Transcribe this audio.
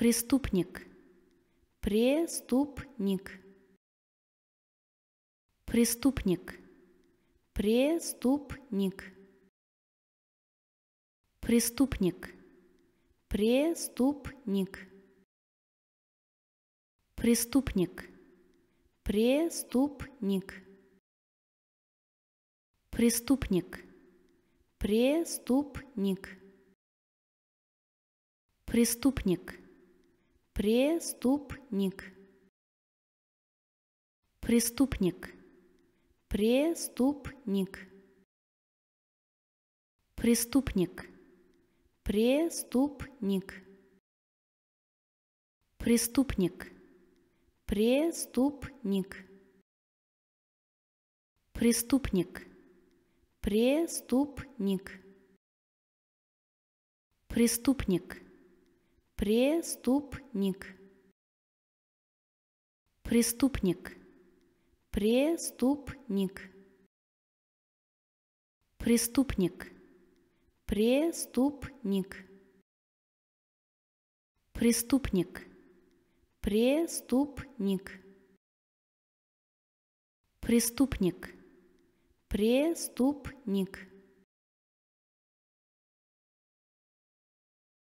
Преступник. Преступник. Преступник. Преступник. Преступник. Преступник. Преступник. Преступник. Преступник. Преступник. Преступник. Преступник. Преступник. Преступник. Преступник. Преступник. Преступник. Преступник. Преступник. Преступник. Преступник. Преступник. Преступник. Преступник. Преступник. Преступник. Преступник. Преступник. Преступник. Преступник.